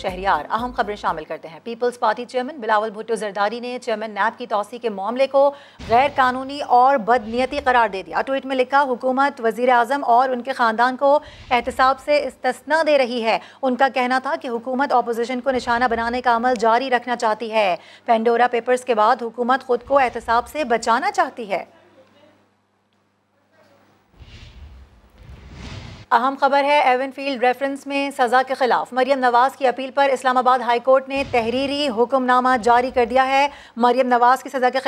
शहरियार अहम खबरें शामिल करते हैं Peoples Party chairman Bilawal Bhutto Zardari ने चेयरमैन नैब की तोसी के मामले को गैर कानूनी और बदनीयती करार दे दिया ट्वीट में लिखा हुकूमत वजीर अजम और उनके खानदान को एहतसाब से इस्तना दे रही है उनका कहना था कि हुकूमत अपोजिशन को निशाना बनाने का अमल जारी रखना चाहती है पेंडोरा पेपर्स के बाद हुकूमत खुद को एहतसाब से बचाना चाहती है अहम खबर है एवन फील्ड रेफरेंस में सज़ा के खिलाफ मरियम नवाज़ की अपील पर इस्लामाबाद हाई कोर्ट ने तहरीरी हुक्मनामा जारी कर दिया है मरियम नवाज़ की सज़ा के